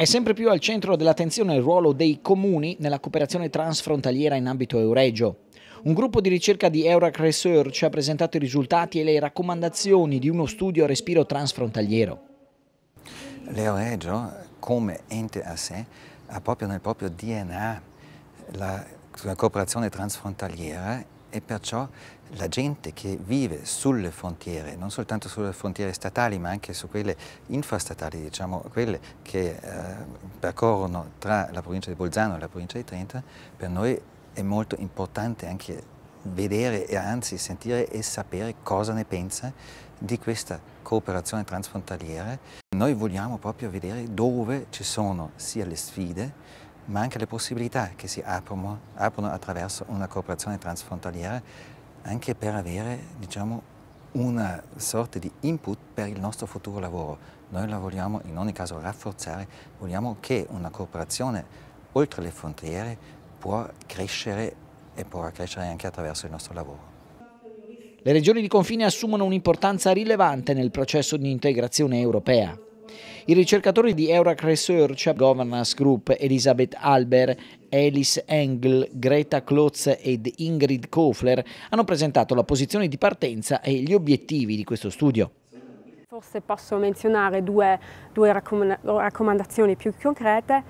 È sempre più al centro dell'attenzione il ruolo dei comuni nella cooperazione transfrontaliera in ambito euregio. Un gruppo di ricerca di Eurac Research ha presentato i risultati e le raccomandazioni di uno studio a respiro transfrontaliero. L'euregio come ente a sé ha proprio nel proprio DNA la, la cooperazione transfrontaliera e perciò la gente che vive sulle frontiere, non soltanto sulle frontiere statali ma anche su quelle infrastatali, diciamo quelle che eh, percorrono tra la provincia di Bolzano e la provincia di Trento, per noi è molto importante anche vedere e anzi sentire e sapere cosa ne pensa di questa cooperazione transfrontaliera. Noi vogliamo proprio vedere dove ci sono sia le sfide ma anche le possibilità che si aprono, aprono attraverso una cooperazione transfrontaliera anche per avere diciamo, una sorta di input per il nostro futuro lavoro. Noi la vogliamo in ogni caso rafforzare, vogliamo che una cooperazione oltre le frontiere può crescere e può crescere anche attraverso il nostro lavoro. Le regioni di confine assumono un'importanza rilevante nel processo di integrazione europea. I ricercatori di Eurac Research, Governance Group, Elisabeth Albert, Alice Engel, Greta Klotz ed Ingrid Kofler hanno presentato la posizione di partenza e gli obiettivi di questo studio. Forse posso menzionare due, due raccomandazioni più concrete.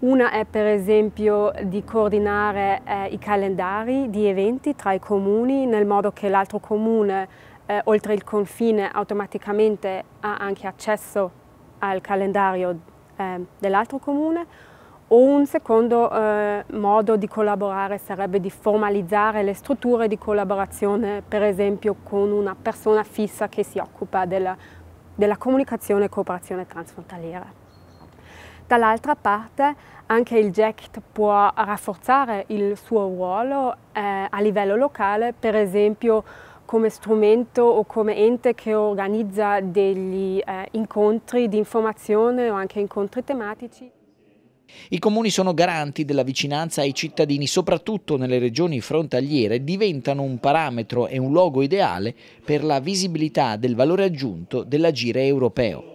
Una è per esempio di coordinare eh, i calendari di eventi tra i comuni nel modo che l'altro comune eh, oltre il confine automaticamente ha anche accesso al calendario eh, dell'altro comune o un secondo eh, modo di collaborare sarebbe di formalizzare le strutture di collaborazione per esempio con una persona fissa che si occupa della, della comunicazione e cooperazione transfrontaliera. Dall'altra parte anche il GECT può rafforzare il suo ruolo eh, a livello locale, per esempio come strumento o come ente che organizza degli eh, incontri di informazione o anche incontri tematici. I comuni sono garanti della vicinanza ai cittadini, soprattutto nelle regioni frontaliere, diventano un parametro e un luogo ideale per la visibilità del valore aggiunto dell'agire europeo.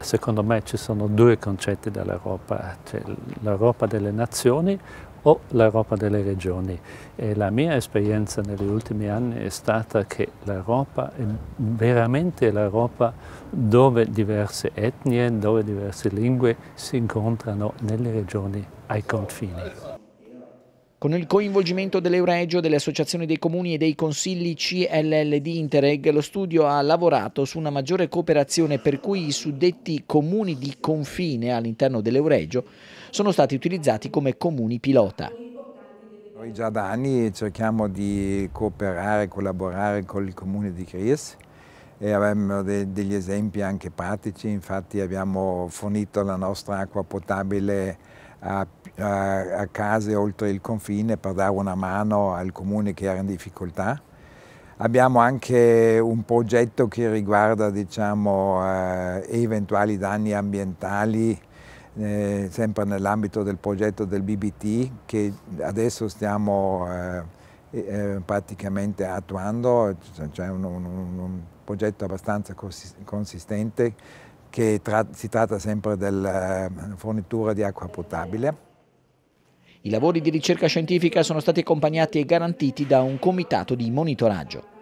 Secondo me ci sono due concetti dell'Europa, cioè l'Europa delle nazioni o l'Europa delle regioni. E la mia esperienza negli ultimi anni è stata che l'Europa è veramente l'Europa dove diverse etnie, dove diverse lingue si incontrano nelle regioni ai confini. Con il coinvolgimento dell'Euregio, delle associazioni dei comuni e dei consigli CLLD Interreg, lo studio ha lavorato su una maggiore cooperazione per cui i suddetti comuni di confine all'interno dell'Euregio sono stati utilizzati come comuni pilota. Noi già da anni cerchiamo di cooperare, collaborare con il comune di Cries e abbiamo de degli esempi anche pratici, infatti abbiamo fornito la nostra acqua potabile a, a, a case oltre il confine per dare una mano al comune che era in difficoltà. Abbiamo anche un progetto che riguarda diciamo, eh, eventuali danni ambientali eh, sempre nell'ambito del progetto del BBT che adesso stiamo eh, eh, eh praticamente attuando, c'è un, un, un, progetto abbastanza consistente che tra si tratta sempre della eh, fornitura di acqua potabile. I lavori di ricerca scientifica sono stati accompagnati e garantiti da un comitato di monitoraggio.